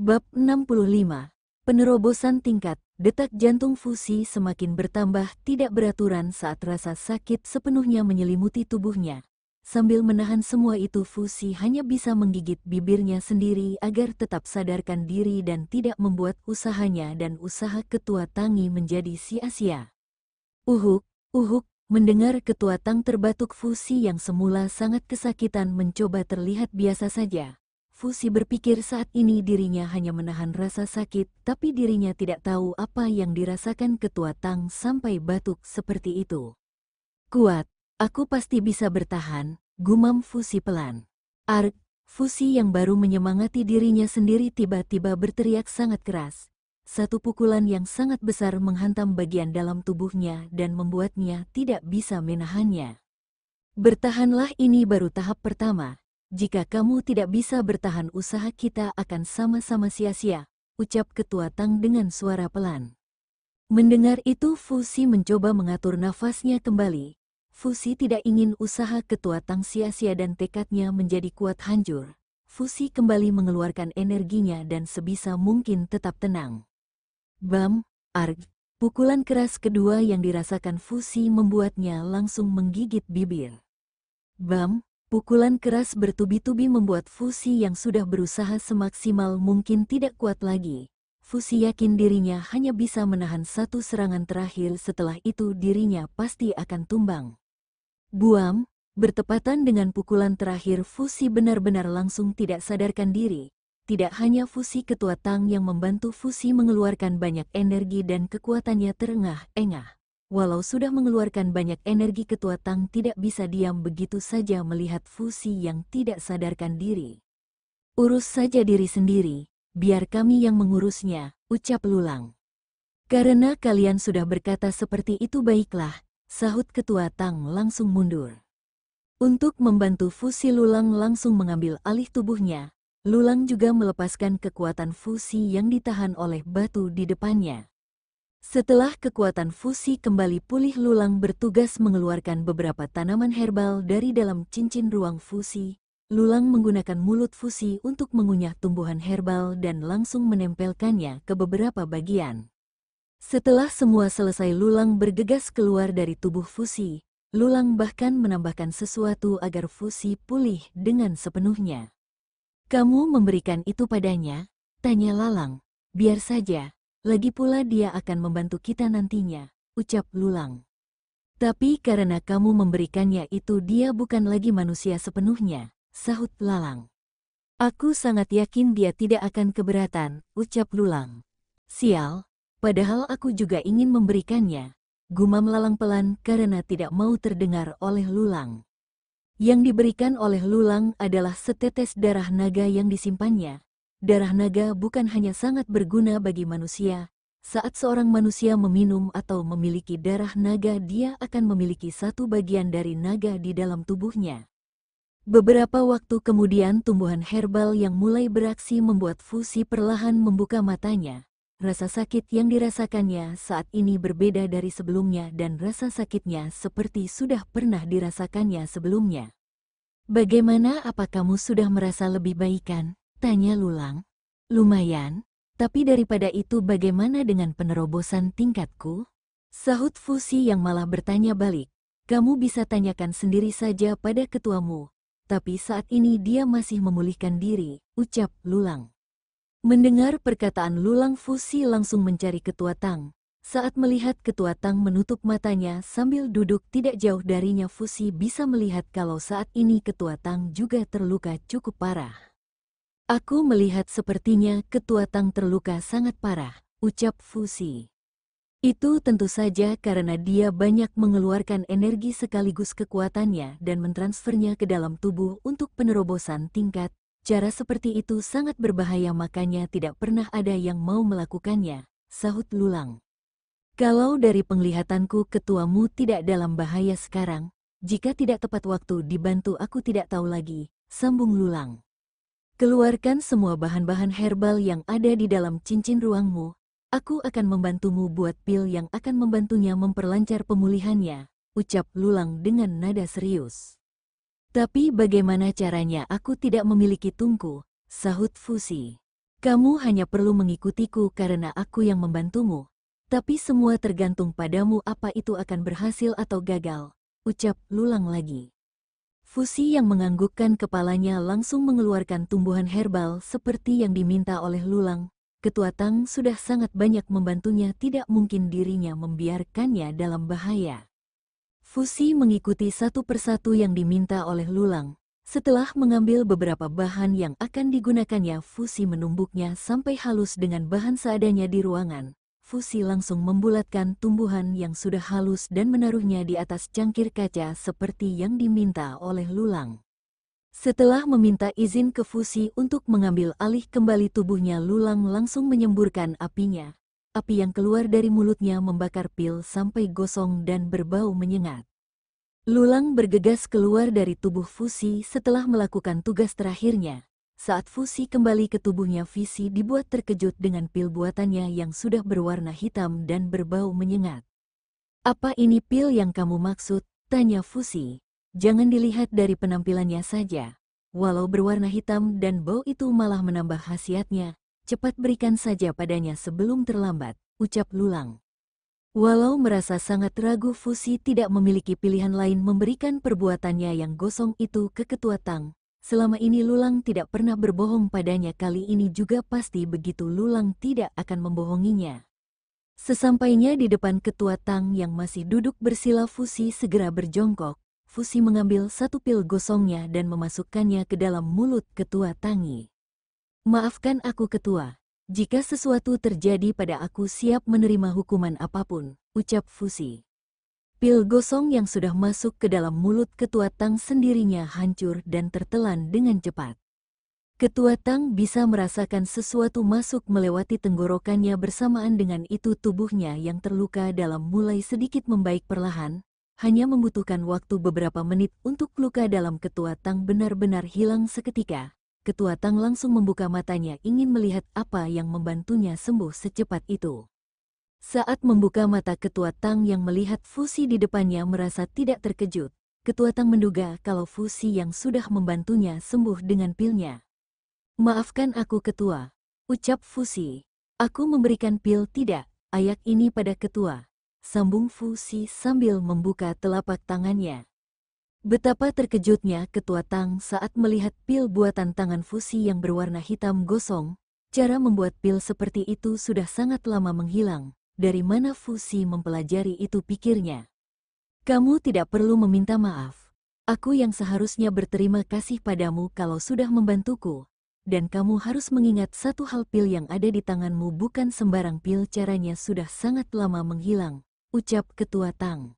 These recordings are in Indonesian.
Bab 65 Penerobosan tingkat, detak jantung Fusi semakin bertambah tidak beraturan saat rasa sakit sepenuhnya menyelimuti tubuhnya. Sambil menahan semua itu Fusi hanya bisa menggigit bibirnya sendiri agar tetap sadarkan diri dan tidak membuat usahanya dan usaha ketua Tangi menjadi sia-sia. Uhuk, uhuk, Mendengar ketua Tang terbatuk Fusi yang semula sangat kesakitan mencoba terlihat biasa saja. Fusi berpikir saat ini dirinya hanya menahan rasa sakit, tapi dirinya tidak tahu apa yang dirasakan ketua Tang sampai batuk seperti itu. Kuat, aku pasti bisa bertahan, gumam Fusi pelan. Ark, Fusi yang baru menyemangati dirinya sendiri tiba-tiba berteriak sangat keras. Satu pukulan yang sangat besar menghantam bagian dalam tubuhnya dan membuatnya tidak bisa menahannya. Bertahanlah ini baru tahap pertama. Jika kamu tidak bisa bertahan usaha kita akan sama-sama sia-sia, ucap ketua Tang dengan suara pelan. Mendengar itu Fusi mencoba mengatur nafasnya kembali. Fusi tidak ingin usaha ketua Tang sia-sia dan tekadnya menjadi kuat hancur. Fusi kembali mengeluarkan energinya dan sebisa mungkin tetap tenang. Bam, arg. Pukulan keras kedua yang dirasakan Fusi membuatnya langsung menggigit bibir. Bam, pukulan keras bertubi-tubi membuat Fusi yang sudah berusaha semaksimal mungkin tidak kuat lagi. Fusi yakin dirinya hanya bisa menahan satu serangan terakhir setelah itu dirinya pasti akan tumbang. Buam, bertepatan dengan pukulan terakhir Fusi benar-benar langsung tidak sadarkan diri. Tidak hanya Fusi Ketua Tang yang membantu Fusi mengeluarkan banyak energi dan kekuatannya terengah-engah. Walau sudah mengeluarkan banyak energi Ketua Tang tidak bisa diam begitu saja melihat Fusi yang tidak sadarkan diri. Urus saja diri sendiri, biar kami yang mengurusnya, ucap Lulang. Karena kalian sudah berkata seperti itu baiklah, sahut Ketua Tang langsung mundur. Untuk membantu Fusi Lulang langsung mengambil alih tubuhnya, Lulang juga melepaskan kekuatan fusi yang ditahan oleh batu di depannya. Setelah kekuatan fusi kembali pulih Lulang bertugas mengeluarkan beberapa tanaman herbal dari dalam cincin ruang fusi. Lulang menggunakan mulut fusi untuk mengunyah tumbuhan herbal dan langsung menempelkannya ke beberapa bagian. Setelah semua selesai Lulang bergegas keluar dari tubuh fusi. Lulang bahkan menambahkan sesuatu agar fusi pulih dengan sepenuhnya. Kamu memberikan itu padanya? Tanya Lalang. Biar saja, lagi pula dia akan membantu kita nantinya, ucap Lulang. Tapi karena kamu memberikannya itu dia bukan lagi manusia sepenuhnya, sahut Lalang. Aku sangat yakin dia tidak akan keberatan, ucap Lulang. Sial, padahal aku juga ingin memberikannya. Gumam Lalang pelan karena tidak mau terdengar oleh Lulang. Yang diberikan oleh Lulang adalah setetes darah naga yang disimpannya. Darah naga bukan hanya sangat berguna bagi manusia, saat seorang manusia meminum atau memiliki darah naga dia akan memiliki satu bagian dari naga di dalam tubuhnya. Beberapa waktu kemudian tumbuhan herbal yang mulai beraksi membuat Fusi perlahan membuka matanya. Rasa sakit yang dirasakannya saat ini berbeda dari sebelumnya dan rasa sakitnya seperti sudah pernah dirasakannya sebelumnya. Bagaimana apa kamu sudah merasa lebih baikan? Tanya Lulang. Lumayan, tapi daripada itu bagaimana dengan penerobosan tingkatku? Sahut Fusi yang malah bertanya balik. Kamu bisa tanyakan sendiri saja pada ketuamu. Tapi saat ini dia masih memulihkan diri, ucap Lulang. Mendengar perkataan Lulang Fusi langsung mencari ketua Tang. Saat melihat ketua Tang menutup matanya sambil duduk tidak jauh darinya Fusi bisa melihat kalau saat ini ketua Tang juga terluka cukup parah. Aku melihat sepertinya ketua Tang terluka sangat parah, ucap Fusi. Itu tentu saja karena dia banyak mengeluarkan energi sekaligus kekuatannya dan mentransfernya ke dalam tubuh untuk penerobosan tingkat Cara seperti itu sangat berbahaya makanya tidak pernah ada yang mau melakukannya, sahut Lulang. Kalau dari penglihatanku ketuamu tidak dalam bahaya sekarang, jika tidak tepat waktu dibantu aku tidak tahu lagi, sambung Lulang. Keluarkan semua bahan-bahan herbal yang ada di dalam cincin ruangmu, aku akan membantumu buat pil yang akan membantunya memperlancar pemulihannya, ucap Lulang dengan nada serius. Tapi bagaimana caranya aku tidak memiliki tungku, sahut Fusi. Kamu hanya perlu mengikutiku karena aku yang membantumu. Tapi semua tergantung padamu apa itu akan berhasil atau gagal, ucap Lulang lagi. Fusi yang menganggukkan kepalanya langsung mengeluarkan tumbuhan herbal seperti yang diminta oleh Lulang. Ketua Tang sudah sangat banyak membantunya tidak mungkin dirinya membiarkannya dalam bahaya. Fusi mengikuti satu persatu yang diminta oleh Lulang. Setelah mengambil beberapa bahan yang akan digunakannya, Fusi menumbuknya sampai halus dengan bahan seadanya di ruangan. Fusi langsung membulatkan tumbuhan yang sudah halus dan menaruhnya di atas cangkir kaca seperti yang diminta oleh Lulang. Setelah meminta izin ke Fusi untuk mengambil alih kembali tubuhnya, Lulang langsung menyemburkan apinya api yang keluar dari mulutnya membakar pil sampai gosong dan berbau menyengat. Lulang bergegas keluar dari tubuh Fusi setelah melakukan tugas terakhirnya. Saat Fusi kembali ke tubuhnya, Visi dibuat terkejut dengan pil buatannya yang sudah berwarna hitam dan berbau menyengat. Apa ini pil yang kamu maksud? Tanya Fusi. Jangan dilihat dari penampilannya saja. Walau berwarna hitam dan bau itu malah menambah khasiatnya, cepat berikan saja padanya sebelum terlambat, ucap Lulang. Walau merasa sangat ragu Fusi tidak memiliki pilihan lain memberikan perbuatannya yang gosong itu ke ketua Tang, selama ini Lulang tidak pernah berbohong padanya kali ini juga pasti begitu Lulang tidak akan membohonginya. Sesampainya di depan ketua Tang yang masih duduk bersila Fusi segera berjongkok, Fusi mengambil satu pil gosongnya dan memasukkannya ke dalam mulut ketua Tangi. Maafkan aku ketua. Jika sesuatu terjadi pada aku siap menerima hukuman apapun, ucap Fusi. Pil gosong yang sudah masuk ke dalam mulut ketua Tang sendirinya hancur dan tertelan dengan cepat. Ketua Tang bisa merasakan sesuatu masuk melewati tenggorokannya bersamaan dengan itu tubuhnya yang terluka dalam mulai sedikit membaik perlahan, hanya membutuhkan waktu beberapa menit untuk luka dalam ketua Tang benar-benar hilang seketika, Ketua Tang langsung membuka matanya ingin melihat apa yang membantunya sembuh secepat itu. Saat membuka mata Ketua Tang yang melihat Fusi di depannya merasa tidak terkejut, Ketua Tang menduga kalau Fusi yang sudah membantunya sembuh dengan pilnya. Maafkan aku Ketua, ucap Fusi. Aku memberikan pil tidak, ayak ini pada Ketua. Sambung Fusi sambil membuka telapak tangannya. Betapa terkejutnya Ketua Tang saat melihat pil buatan tangan Fusi yang berwarna hitam gosong. Cara membuat pil seperti itu sudah sangat lama menghilang. Dari mana Fusi mempelajari itu pikirnya? Kamu tidak perlu meminta maaf. Aku yang seharusnya berterima kasih padamu kalau sudah membantuku. Dan kamu harus mengingat satu hal pil yang ada di tanganmu bukan sembarang pil caranya sudah sangat lama menghilang, ucap Ketua Tang.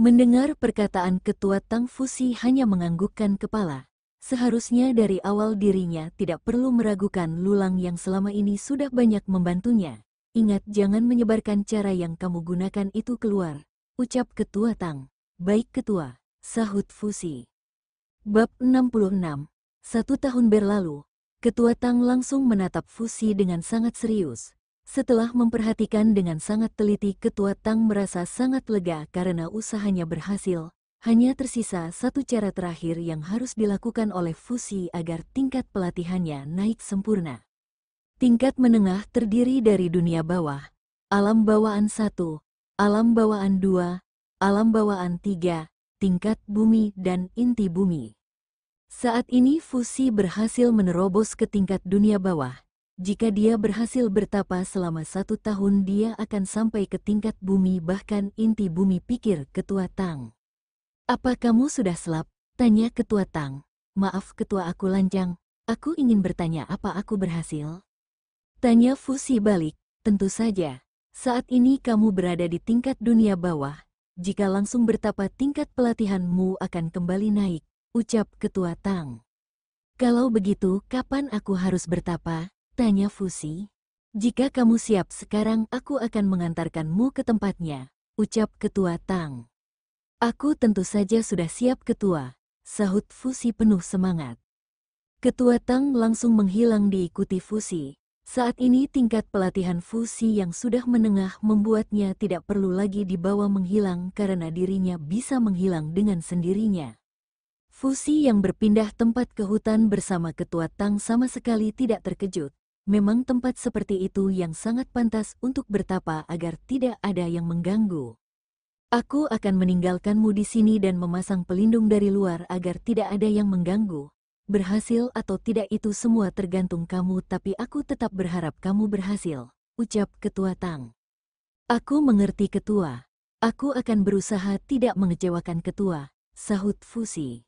Mendengar perkataan ketua Tang Fusi hanya menganggukkan kepala. Seharusnya dari awal dirinya tidak perlu meragukan Lulang yang selama ini sudah banyak membantunya. Ingat jangan menyebarkan cara yang kamu gunakan itu keluar, ucap ketua Tang. Baik ketua, sahut Fusi. Bab 66 Satu tahun berlalu, ketua Tang langsung menatap Fusi dengan sangat serius. Setelah memperhatikan dengan sangat teliti ketua Tang merasa sangat lega karena usahanya berhasil. Hanya tersisa satu cara terakhir yang harus dilakukan oleh Fusi agar tingkat pelatihannya naik sempurna. Tingkat menengah terdiri dari dunia bawah, alam bawaan satu, alam bawaan dua, alam bawaan tiga, tingkat bumi dan inti bumi. Saat ini Fusi berhasil menerobos ke tingkat dunia bawah, jika dia berhasil bertapa selama satu tahun dia akan sampai ke tingkat bumi bahkan inti bumi pikir Ketua Tang. Apa kamu sudah selap? Tanya Ketua Tang. Maaf Ketua aku lancang, aku ingin bertanya apa aku berhasil? Tanya Fusi balik, tentu saja. Saat ini kamu berada di tingkat dunia bawah, jika langsung bertapa tingkat pelatihanmu akan kembali naik, ucap Ketua Tang. Kalau begitu kapan aku harus bertapa? Tanya Fusi. Jika kamu siap sekarang aku akan mengantarkanmu ke tempatnya, ucap ketua Tang. Aku tentu saja sudah siap ketua, sahut Fusi penuh semangat. Ketua Tang langsung menghilang diikuti Fusi. Saat ini tingkat pelatihan Fusi yang sudah menengah membuatnya tidak perlu lagi dibawa menghilang karena dirinya bisa menghilang dengan sendirinya. Fusi yang berpindah tempat ke hutan bersama ketua Tang sama sekali tidak terkejut memang tempat seperti itu yang sangat pantas untuk bertapa agar tidak ada yang mengganggu. Aku akan meninggalkanmu di sini dan memasang pelindung dari luar agar tidak ada yang mengganggu. Berhasil atau tidak itu semua tergantung kamu tapi aku tetap berharap kamu berhasil, ucap Ketua Tang. Aku mengerti Ketua. Aku akan berusaha tidak mengecewakan Ketua, sahut Fusi.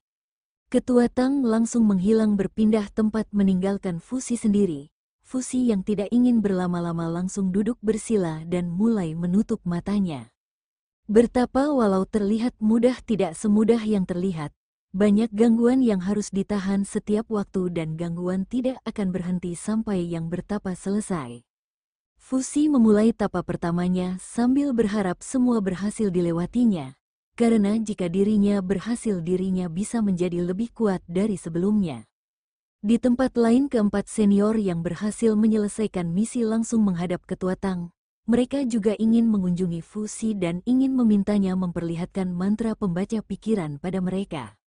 Ketua Tang langsung menghilang berpindah tempat meninggalkan Fusi sendiri, Fusi yang tidak ingin berlama-lama langsung duduk bersila dan mulai menutup matanya. Bertapa walau terlihat mudah tidak semudah yang terlihat, banyak gangguan yang harus ditahan setiap waktu dan gangguan tidak akan berhenti sampai yang bertapa selesai. Fusi memulai tapa pertamanya sambil berharap semua berhasil dilewatinya, karena jika dirinya berhasil dirinya bisa menjadi lebih kuat dari sebelumnya. Di tempat lain keempat senior yang berhasil menyelesaikan misi langsung menghadap ketua Tang. Mereka juga ingin mengunjungi Fusi dan ingin memintanya memperlihatkan mantra pembaca pikiran pada mereka.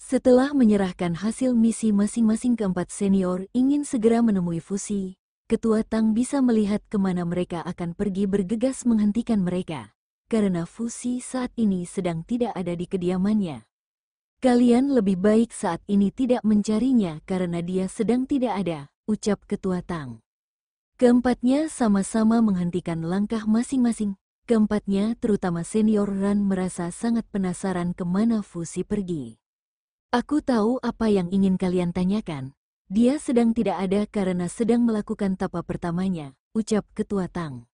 Setelah menyerahkan hasil misi masing-masing keempat senior ingin segera menemui Fusi, Ketua Tang bisa melihat kemana mereka akan pergi bergegas menghentikan mereka, karena Fusi saat ini sedang tidak ada di kediamannya. Kalian lebih baik saat ini tidak mencarinya karena dia sedang tidak ada, ucap ketua Tang. Keempatnya sama-sama menghentikan langkah masing-masing. Keempatnya, terutama senior Ran merasa sangat penasaran kemana Fusi pergi. Aku tahu apa yang ingin kalian tanyakan. Dia sedang tidak ada karena sedang melakukan tapa pertamanya, ucap ketua Tang.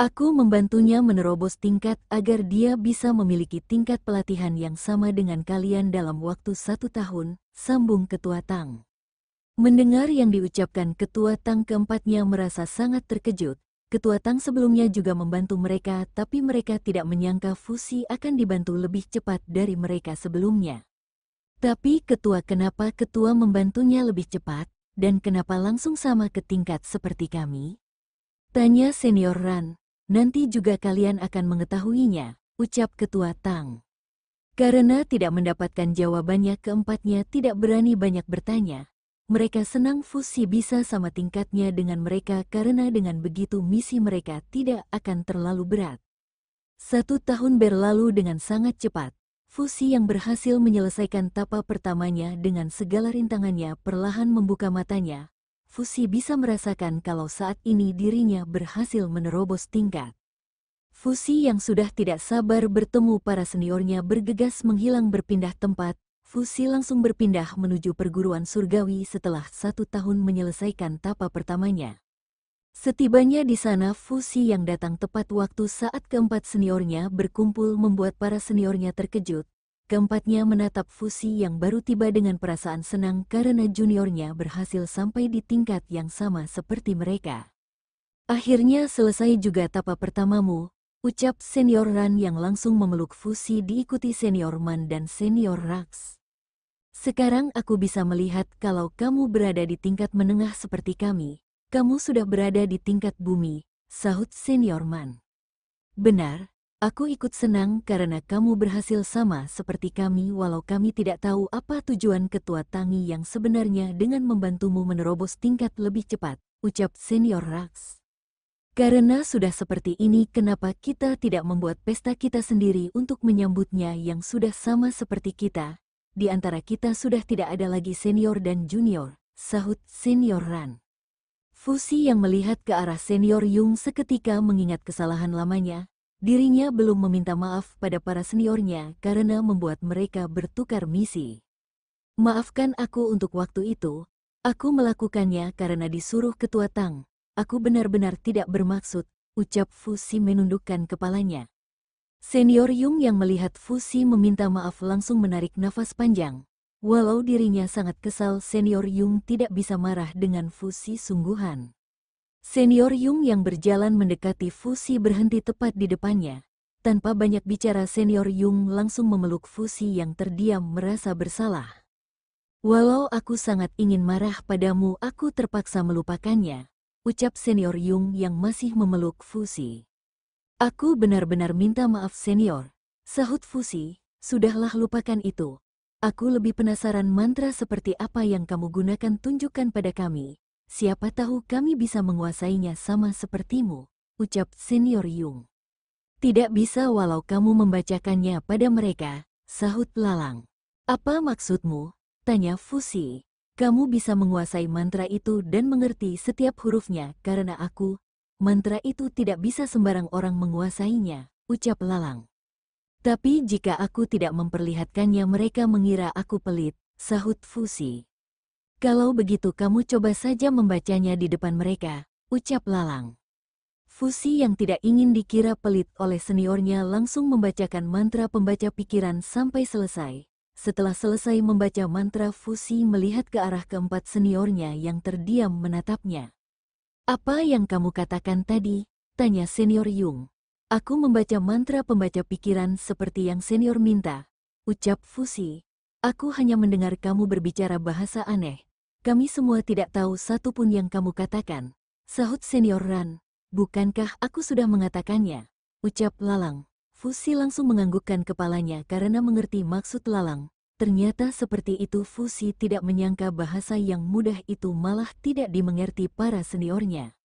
Aku membantunya menerobos tingkat agar dia bisa memiliki tingkat pelatihan yang sama dengan kalian dalam waktu satu tahun, sambung Ketua Tang. Mendengar yang diucapkan Ketua Tang keempatnya merasa sangat terkejut. Ketua Tang sebelumnya juga membantu mereka, tapi mereka tidak menyangka Fusi akan dibantu lebih cepat dari mereka sebelumnya. Tapi Ketua kenapa Ketua membantunya lebih cepat, dan kenapa langsung sama ke tingkat seperti kami? Tanya senior Ran, nanti juga kalian akan mengetahuinya, ucap ketua Tang. Karena tidak mendapatkan jawabannya keempatnya tidak berani banyak bertanya. Mereka senang Fusi bisa sama tingkatnya dengan mereka karena dengan begitu misi mereka tidak akan terlalu berat. Satu tahun berlalu dengan sangat cepat. Fusi yang berhasil menyelesaikan tapa pertamanya dengan segala rintangannya perlahan membuka matanya, Fusi bisa merasakan kalau saat ini dirinya berhasil menerobos tingkat. Fusi yang sudah tidak sabar bertemu para seniornya bergegas menghilang berpindah tempat, Fusi langsung berpindah menuju perguruan surgawi setelah satu tahun menyelesaikan tapa pertamanya. Setibanya di sana, Fusi yang datang tepat waktu saat keempat seniornya berkumpul membuat para seniornya terkejut, Keempatnya menatap Fusi yang baru tiba dengan perasaan senang karena juniornya berhasil sampai di tingkat yang sama seperti mereka. Akhirnya selesai juga tapa pertamamu, ucap senior Ran yang langsung memeluk Fusi diikuti senior Man dan senior Rax. Sekarang aku bisa melihat kalau kamu berada di tingkat menengah seperti kami, kamu sudah berada di tingkat bumi, sahut senior Man. Benar, Aku ikut senang karena kamu berhasil sama seperti kami walau kami tidak tahu apa tujuan ketua Tangi yang sebenarnya dengan membantumu menerobos tingkat lebih cepat, ucap senior Rax. Karena sudah seperti ini kenapa kita tidak membuat pesta kita sendiri untuk menyambutnya yang sudah sama seperti kita. Di antara kita sudah tidak ada lagi senior dan junior, sahut senior Ran. Fusi yang melihat ke arah senior Yung seketika mengingat kesalahan lamanya, Dirinya belum meminta maaf pada para seniornya karena membuat mereka bertukar misi. Maafkan aku untuk waktu itu, aku melakukannya karena disuruh ketua Tang. Aku benar-benar tidak bermaksud, ucap Fusi menundukkan kepalanya. Senior Yung yang melihat Fusi meminta maaf langsung menarik nafas panjang. Walau dirinya sangat kesal, Senior Yung tidak bisa marah dengan Fusi sungguhan. Senior Yung yang berjalan mendekati Fusi berhenti tepat di depannya. Tanpa banyak bicara senior Yung langsung memeluk Fusi yang terdiam merasa bersalah. Walau aku sangat ingin marah padamu aku terpaksa melupakannya, ucap senior Yung yang masih memeluk Fusi. Aku benar-benar minta maaf senior, sahut Fusi, sudahlah lupakan itu, Aku lebih penasaran mantra seperti apa yang kamu gunakan tunjukkan pada kami. Siapa tahu kami bisa menguasainya sama sepertimu, ucap senior Yung. Tidak bisa walau kamu membacakannya pada mereka, sahut Lalang. Apa maksudmu? Tanya Fusi. Kamu bisa menguasai mantra itu dan mengerti setiap hurufnya karena aku, mantra itu tidak bisa sembarang orang menguasainya, ucap Lalang. Tapi jika aku tidak memperlihatkannya mereka mengira aku pelit, sahut Fusi. Kalau begitu kamu coba saja membacanya di depan mereka, ucap Lalang. Fusi yang tidak ingin dikira pelit oleh seniornya langsung membacakan mantra pembaca pikiran sampai selesai. Setelah selesai membaca mantra, Fusi melihat ke arah keempat seniornya yang terdiam menatapnya. Apa yang kamu katakan tadi? Tanya senior Yung. Aku membaca mantra pembaca pikiran seperti yang senior minta. Ucap Fusi. Aku hanya mendengar kamu berbicara bahasa aneh. Kami semua tidak tahu satu pun yang kamu katakan. Sahut senior Ran, bukankah aku sudah mengatakannya? Ucap Lalang. Fusi langsung menganggukkan kepalanya karena mengerti maksud Lalang. Ternyata seperti itu Fusi tidak menyangka bahasa yang mudah itu malah tidak dimengerti para seniornya.